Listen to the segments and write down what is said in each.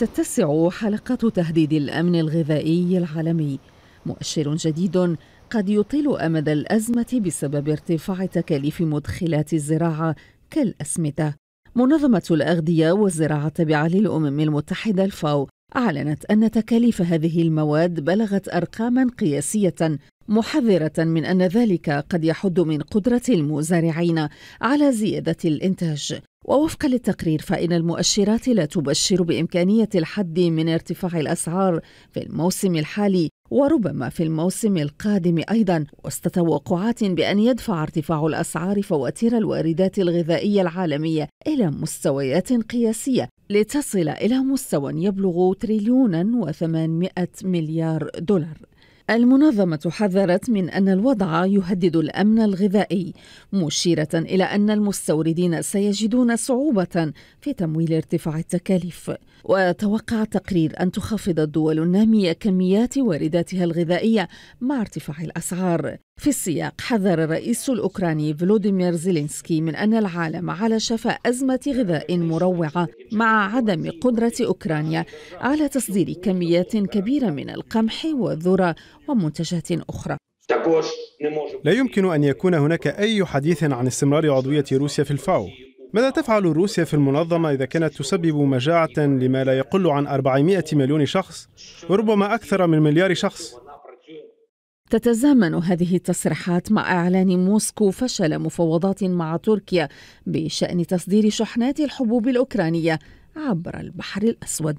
تتسع حلقات تهديد الأمن الغذائي العالمي مؤشر جديد قد يطيل أمد الأزمة بسبب ارتفاع تكاليف مدخلات الزراعة كالأسمدة منظمة الأغذية والزراعة التابعة للأمم المتحدة الفاو أعلنت أن تكاليف هذه المواد بلغت أرقاما قياسية محذرة من أن ذلك قد يحد من قدرة المزارعين على زيادة الإنتاج ووفقا للتقرير فإن المؤشرات لا تبشر بإمكانية الحد من ارتفاع الأسعار في الموسم الحالي وربما في الموسم القادم أيضا وسط توقعات بأن يدفع ارتفاع الأسعار فواتير الواردات الغذائية العالمية إلى مستويات قياسية لتصل إلى مستوى يبلغ تريليونا وثمانمائة مليار دولار المنظمة حذرت من أن الوضع يهدد الأمن الغذائي، مشيرة إلى أن المستوردين سيجدون صعوبة في تمويل ارتفاع التكاليف. وتوقع التقرير أن تخفض الدول النامية كميات وارداتها الغذائية مع ارتفاع الأسعار. في السياق حذر الرئيس الأوكراني فلوديمير زيلينسكي من أن العالم على شفا أزمة غذاء مروعة مع عدم قدرة أوكرانيا على تصدير كميات كبيرة من القمح والذرة ومنتجات أخرى لا يمكن أن يكون هناك أي حديث عن استمرار عضوية روسيا في الفاو ماذا تفعل روسيا في المنظمة إذا كانت تسبب مجاعة لما لا يقل عن 400 مليون شخص وربما أكثر من مليار شخص؟ تتزامن هذه التصريحات مع اعلان موسكو فشل مفاوضات مع تركيا بشان تصدير شحنات الحبوب الاوكرانيه عبر البحر الاسود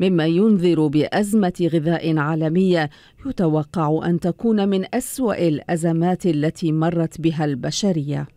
مما ينذر بازمه غذاء عالميه يتوقع ان تكون من اسوا الازمات التي مرت بها البشريه